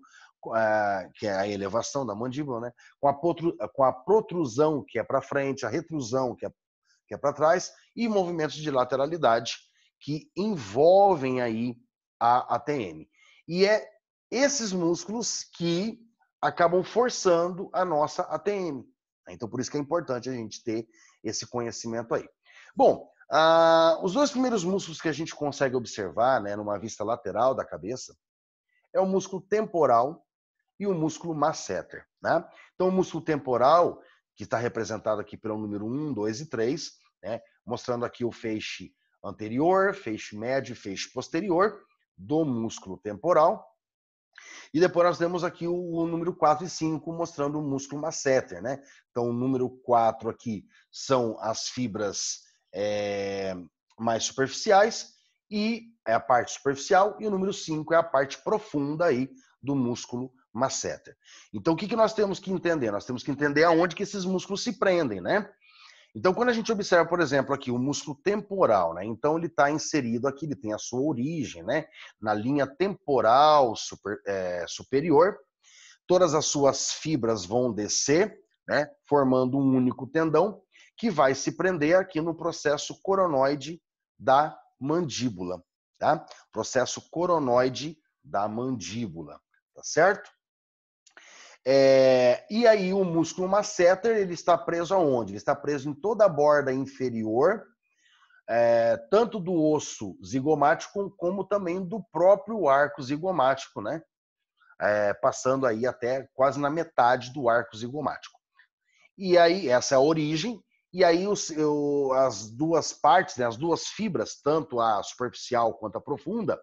a, que é a elevação da mandíbula, né? Com a, potru, com a protrusão que é para frente, a retrusão que é, que é para trás e movimentos de lateralidade que envolvem aí a ATM. E é esses músculos que acabam forçando a nossa ATM. Então, por isso que é importante a gente ter esse conhecimento aí. Bom, os dois primeiros músculos que a gente consegue observar, né, numa vista lateral da cabeça, é o músculo temporal e o músculo masseter, né? Então, o músculo temporal, que está representado aqui pelo número 1, 2 e 3, né, mostrando aqui o feixe anterior, feixe médio e feixe posterior do músculo temporal. E depois nós temos aqui o, o número 4 e 5 mostrando o músculo masseter, né? Então, o número 4 aqui são as fibras é, mais superficiais e é a parte superficial e o número 5 é a parte profunda aí do músculo masseter. Então, o que, que nós temos que entender? Nós temos que entender aonde que esses músculos se prendem, né? Então, quando a gente observa, por exemplo, aqui o músculo temporal, né? Então, ele está inserido aqui, ele tem a sua origem, né? Na linha temporal super, é, superior. Todas as suas fibras vão descer, né? Formando um único tendão que vai se prender aqui no processo coronoide da mandíbula, tá? Processo coronoide da mandíbula, tá certo? É, e aí o músculo masseter ele está preso aonde? Ele está preso em toda a borda inferior, é, tanto do osso zigomático como também do próprio arco zigomático, né? É, passando aí até quase na metade do arco zigomático. E aí essa é a origem. E aí os, eu, as duas partes, né, as duas fibras, tanto a superficial quanto a profunda,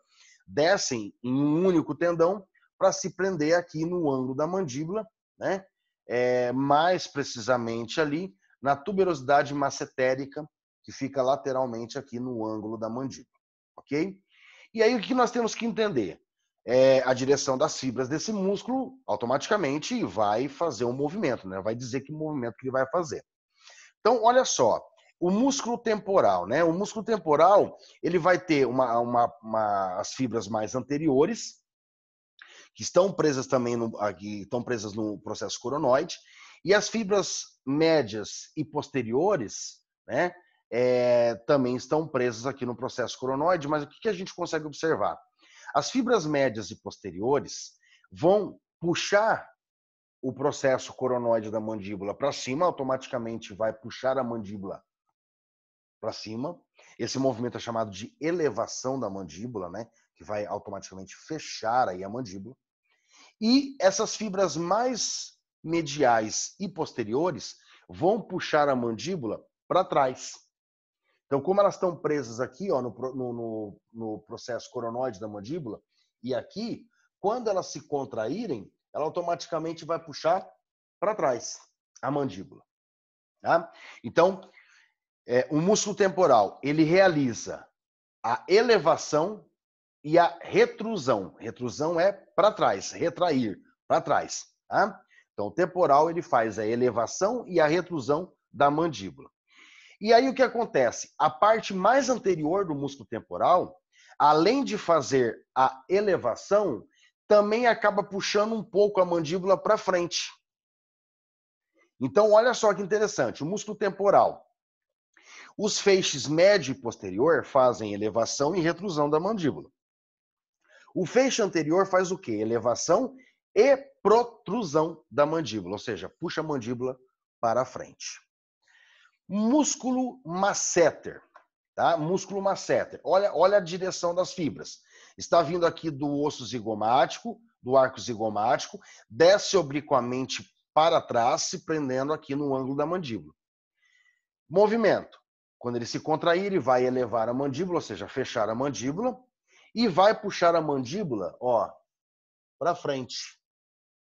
descem em um único tendão para se prender aqui no ângulo da mandíbula, né? É, mais precisamente ali na tuberosidade macetérica, que fica lateralmente aqui no ângulo da mandíbula, ok? E aí o que nós temos que entender? É, a direção das fibras desse músculo automaticamente vai fazer um movimento, né? Vai dizer que movimento que ele vai fazer. Então, olha só, o músculo temporal, né? O músculo temporal, ele vai ter uma, uma, uma as fibras mais anteriores, que estão presas também no, aqui, estão presas no processo coronoide, e as fibras médias e posteriores, né, é, também estão presas aqui no processo coronoide, mas o que, que a gente consegue observar? As fibras médias e posteriores vão puxar o processo coronoide da mandíbula para cima, automaticamente vai puxar a mandíbula para cima. Esse movimento é chamado de elevação da mandíbula, né? Que vai automaticamente fechar aí a mandíbula. E essas fibras mais mediais e posteriores vão puxar a mandíbula para trás. Então, como elas estão presas aqui ó, no, no, no processo coronóide da mandíbula e aqui, quando elas se contraírem, ela automaticamente vai puxar para trás a mandíbula. Tá? Então, é, o músculo temporal ele realiza a elevação e a retrusão. Retrusão é para trás, retrair, para trás. Tá? Então, o temporal ele faz a elevação e a retrusão da mandíbula. E aí o que acontece? A parte mais anterior do músculo temporal, além de fazer a elevação, também acaba puxando um pouco a mandíbula para frente. Então, olha só que interessante, o músculo temporal. Os feixes médio e posterior fazem elevação e retrusão da mandíbula. O feixe anterior faz o quê? Elevação e protrusão da mandíbula, ou seja, puxa a mandíbula para frente. Músculo masseter, tá? Músculo masseter. Olha, olha a direção das fibras. Está vindo aqui do osso zigomático, do arco zigomático, desce obliquamente para trás, se prendendo aqui no ângulo da mandíbula. Movimento. Quando ele se contrair, ele vai elevar a mandíbula, ou seja, fechar a mandíbula, e vai puxar a mandíbula, ó, para frente,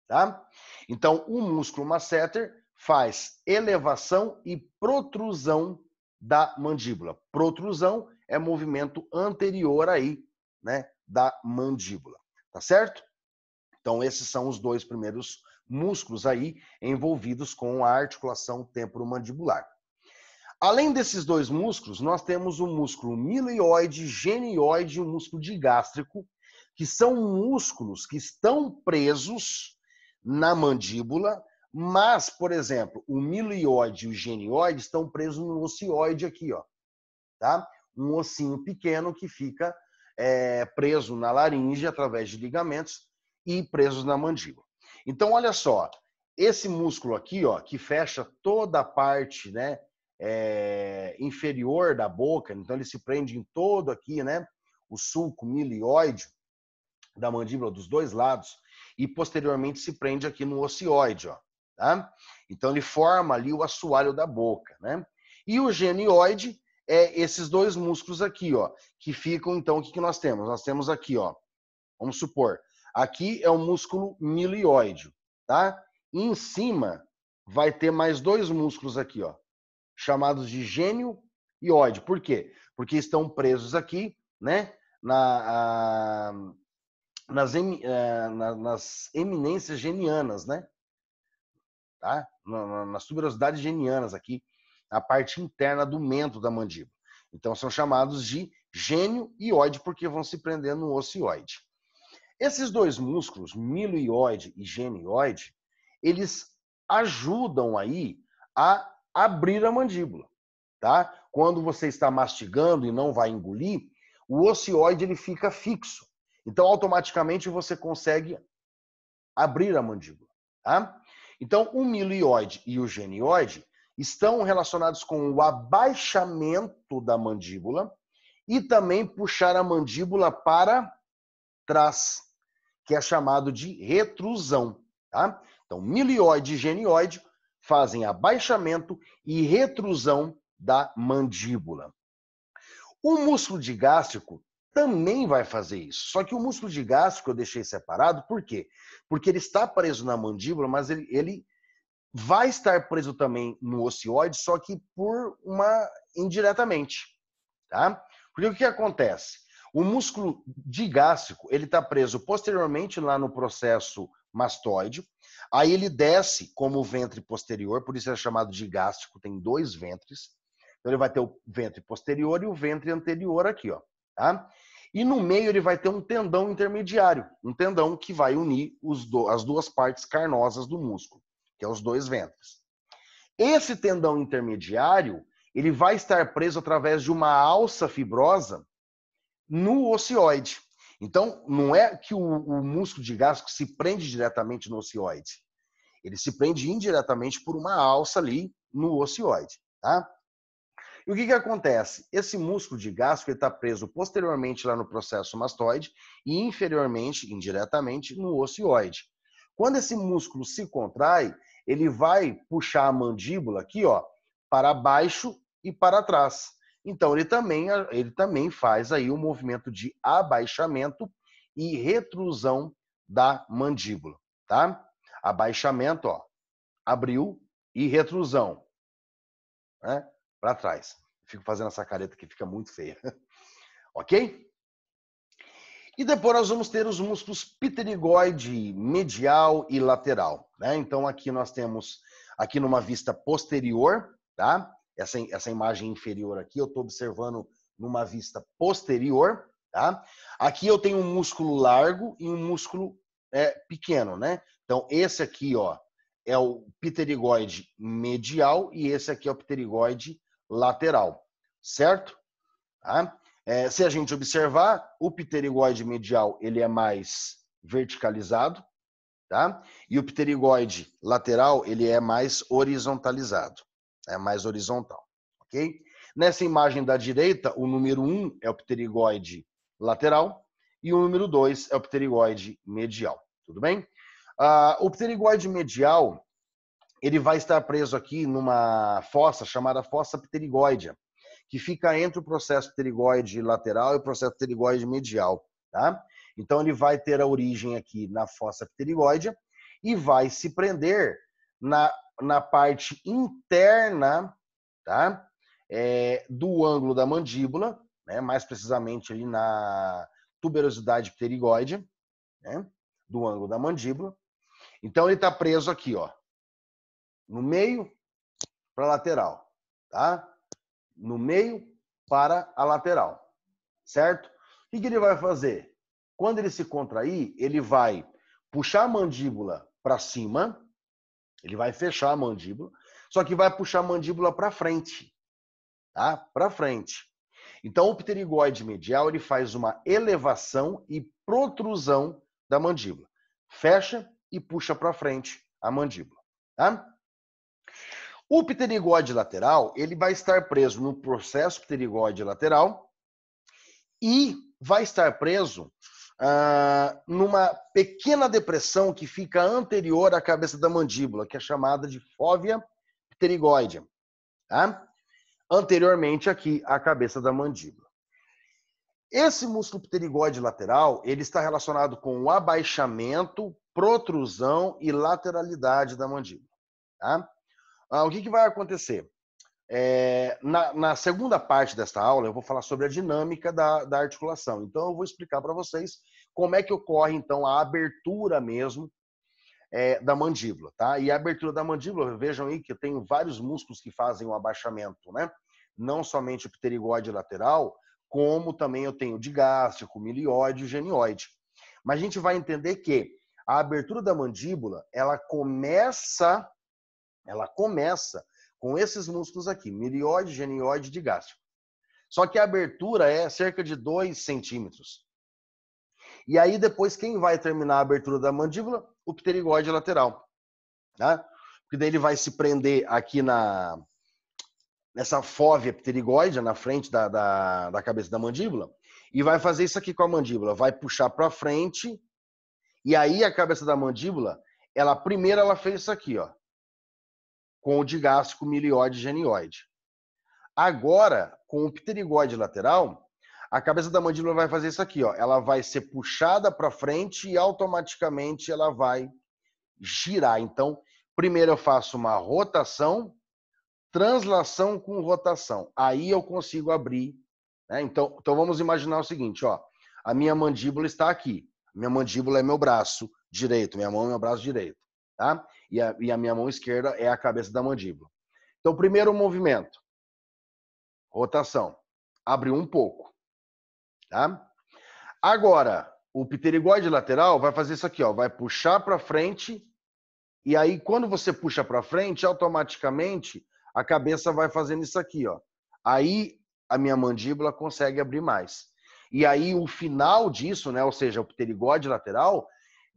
tá? Então, o músculo masseter faz elevação e protrusão da mandíbula. Protrusão é movimento anterior aí, né, da mandíbula, tá certo? Então, esses são os dois primeiros músculos aí envolvidos com a articulação temporomandibular. Além desses dois músculos, nós temos o músculo milioide, genioide e o músculo digástrico, que são músculos que estão presos na mandíbula, mas, por exemplo, o milioide e o genioide estão presos no ocioide aqui, ó, tá? Um ossinho pequeno que fica é, preso na laringe através de ligamentos e presos na mandíbula. Então, olha só, esse músculo aqui, ó, que fecha toda a parte, né, é, inferior da boca, então ele se prende em todo aqui, né? O sulco milioide da mandíbula dos dois lados e posteriormente se prende aqui no ocioide, ó, tá? Então ele forma ali o assoalho da boca, né? E o genioide é esses dois músculos aqui, ó, que ficam então o que, que nós temos? Nós temos aqui, ó, vamos supor, aqui é o músculo milioide, tá? E em cima vai ter mais dois músculos aqui, ó, chamados de gênio e ódio. Por quê? Porque estão presos aqui, né? Na, a, nas, em, a, eh, na, nas eminências genianas, né? Tá? Na, na, nas tuberosidades genianas aqui, a parte interna do mento da mandíbula. Então são chamados de gênio e ódio porque vão se prender no ocioide. Esses dois músculos, milioide e genioide, eles ajudam aí a abrir a mandíbula, tá? Quando você está mastigando e não vai engolir, o ocioide ele fica fixo. Então, automaticamente você consegue abrir a mandíbula, tá? Então, o milioide e o genioide estão relacionados com o abaixamento da mandíbula e também puxar a mandíbula para trás, que é chamado de retrusão, tá? Então, milioide e genioide fazem abaixamento e retrusão da mandíbula. O músculo digástrico também vai fazer isso. Só que o músculo digástrico eu deixei separado, por quê? Porque ele está preso na mandíbula, mas ele, ele vai estar preso também no ocioide, só que por uma indiretamente, tá? Porque o que acontece? O músculo digástrico, ele está preso posteriormente lá no processo mastoide, Aí ele desce como o ventre posterior, por isso é chamado de gástrico, tem dois ventres. Então ele vai ter o ventre posterior e o ventre anterior aqui, ó, tá? E no meio ele vai ter um tendão intermediário, um tendão que vai unir do, as duas partes carnosas do músculo, que é os dois ventres. Esse tendão intermediário, ele vai estar preso através de uma alça fibrosa no ocioide. Então, não é que o, o músculo de Gasco se prende diretamente no ocioide. Ele se prende indiretamente por uma alça ali no ocioide, tá? E o que, que acontece? Esse músculo de Gasco está preso posteriormente lá no processo mastoide e inferiormente, indiretamente, no ocioide. Quando esse músculo se contrai, ele vai puxar a mandíbula aqui, ó, para baixo e para trás. Então ele também, ah, ele também faz aí um movimento de abaixamento e retrusão da mandíbula, tá? Abaixamento, ó, abriu e retrusão, né? Para trás. Fico fazendo essa careta que fica muito feia, ok? E depois nós vamos ter os músculos pterigoide medial e lateral, né? Então aqui nós temos aqui numa vista posterior, tá? essa, essa imagem inferior aqui, eu estou observando numa vista posterior, tá? Aqui eu tenho um músculo largo e um músculo é, pequeno, né? Então, esse aqui, ó, é o pterigoide medial e esse aqui é o pterigoide lateral, certo? Tá? É, se a gente observar, o pterigoide medial, ele é mais verticalizado, tá? E o pterigoide lateral, ele é mais horizontalizado é mais horizontal, ok? Nessa imagem da direita, o número 1 é o pterigoide lateral e o número 2 é o pterigoide medial, tudo bem? Ah, o pterigoide medial, ele vai estar preso aqui numa fossa chamada fossa pterigoidea, que fica entre o processo pterigoide lateral e o processo pterigoide medial, tá? Então ele vai ter a origem aqui na fossa pterigoidea e vai se prender na na parte interna, tá? É, do ângulo da mandíbula, né? Mais precisamente ali na tuberosidade pterigoide, né? Do ângulo da mandíbula. Então ele está preso aqui, ó, no meio para a lateral, tá? No meio para a lateral, certo? O que ele vai fazer? Quando ele se contrair, ele vai puxar a mandíbula para cima, ele vai fechar a mandíbula, só que vai puxar a mandíbula para frente, tá? Para frente. Então o pterigoide medial ele faz uma elevação e protrusão da mandíbula. Fecha e puxa para frente a mandíbula, tá? O pterigoide lateral, ele vai estar preso no processo pterigoide lateral e vai estar preso ah, numa pequena depressão que fica anterior à cabeça da mandíbula, que é chamada de fóvea pterigoide, tá? anteriormente aqui à cabeça da mandíbula. Esse músculo pterigoide lateral, ele está relacionado com o abaixamento, protrusão e lateralidade da mandíbula. Tá? Ah, o que, que vai acontecer? É, na, na, segunda parte desta aula, eu vou falar sobre a dinâmica da, da articulação. Então, eu vou explicar para vocês como é que ocorre, então, a abertura mesmo é, da mandíbula, tá? E a abertura da mandíbula, vejam aí que eu tenho vários músculos que fazem o abaixamento, né? Não somente o pterigóide lateral, como também eu tenho o digástrico, milioide e genioide. Mas a gente vai entender que a abertura da mandíbula, ela começa, ela começa com esses músculos aqui, milióide, genioide e digástrico. Só que a abertura é cerca de 2 centímetros. E aí depois quem vai terminar a abertura da mandíbula? O pterigóide lateral. Tá? Porque daí ele vai se prender aqui na nessa fóvea pterigoide na frente da, da, da cabeça da mandíbula e vai fazer isso aqui com a mandíbula. Vai puxar para frente e aí a cabeça da mandíbula, ela primeiro ela fez isso aqui, ó, com o digástrico milioide genioide. Agora, com o pterigóide lateral, a cabeça da mandíbula vai fazer isso aqui, ó. Ela vai ser puxada para frente e automaticamente ela vai girar. Então, primeiro eu faço uma rotação, translação com rotação. Aí eu consigo abrir. Né? Então, então, vamos imaginar o seguinte, ó. A minha mandíbula está aqui. Minha mandíbula é meu braço direito, minha mão é meu braço direito, tá? E a, e a minha mão esquerda é a cabeça da mandíbula. Então, primeiro movimento, rotação. Abriu um pouco. Tá? Agora, o pterigóide lateral vai fazer isso aqui, ó, vai puxar para frente e aí quando você puxa para frente, automaticamente a cabeça vai fazendo isso aqui, ó. Aí a minha mandíbula consegue abrir mais. E aí o final disso, né, ou seja, o pterigóide lateral,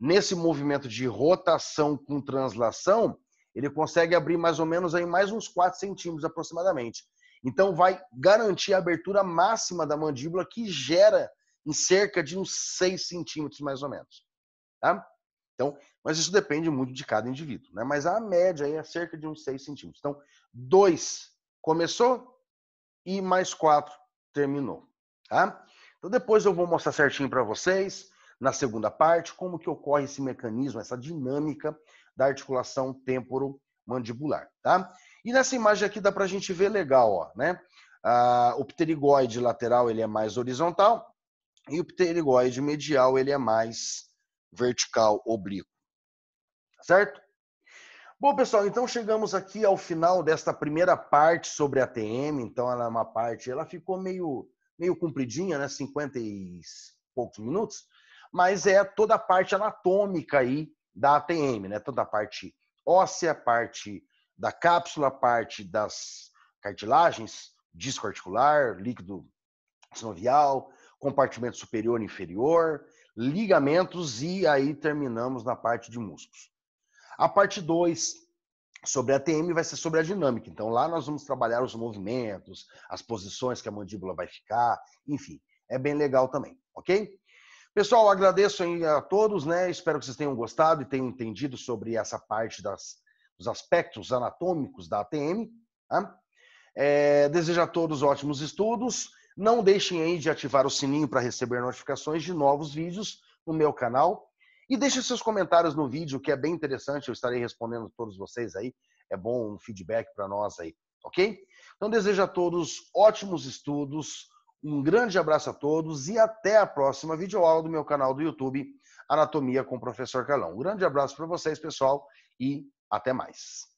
nesse movimento de rotação com translação, ele consegue abrir mais ou menos aí mais uns 4 centímetros aproximadamente. Então, vai garantir a abertura máxima da mandíbula, que gera em cerca de uns 6 centímetros, mais ou menos. Tá? Então, mas isso depende muito de cada indivíduo, né? Mas a média aí é cerca de uns 6 centímetros. Então, 2 começou e mais 4 terminou, tá? Então, depois eu vou mostrar certinho para vocês, na segunda parte, como que ocorre esse mecanismo, essa dinâmica da articulação temporomandibular, tá? E nessa imagem aqui dá para a gente ver legal, ó, né? Ah, o pterigoide lateral ele é mais horizontal e o pterigoide medial ele é mais vertical, oblíquo. Certo? Bom, pessoal, então chegamos aqui ao final desta primeira parte sobre a TM. Então, ela é uma parte, ela ficou meio, meio compridinha, né? 50 e poucos minutos, mas é toda a parte anatômica aí da ATM, né? Toda a parte óssea, parte da cápsula, parte das cartilagens, disco articular, líquido sinovial, compartimento superior e inferior, ligamentos e aí terminamos na parte de músculos. A parte 2 sobre a TM vai ser sobre a dinâmica. Então lá nós vamos trabalhar os movimentos, as posições que a mandíbula vai ficar, enfim, é bem legal também, OK? Pessoal, agradeço a todos, né? Espero que vocês tenham gostado e tenham entendido sobre essa parte das os aspectos anatômicos da ATM. Tá? É, desejo a todos ótimos estudos. Não deixem aí de ativar o sininho para receber notificações de novos vídeos no meu canal. E deixem seus comentários no vídeo, que é bem interessante. Eu estarei respondendo todos vocês aí. É bom um feedback para nós aí, ok? Então, desejo a todos ótimos estudos. Um grande abraço a todos e até a próxima videoaula do meu canal do YouTube, Anatomia com o Professor Carlão. Um grande abraço para vocês, pessoal, e até mais.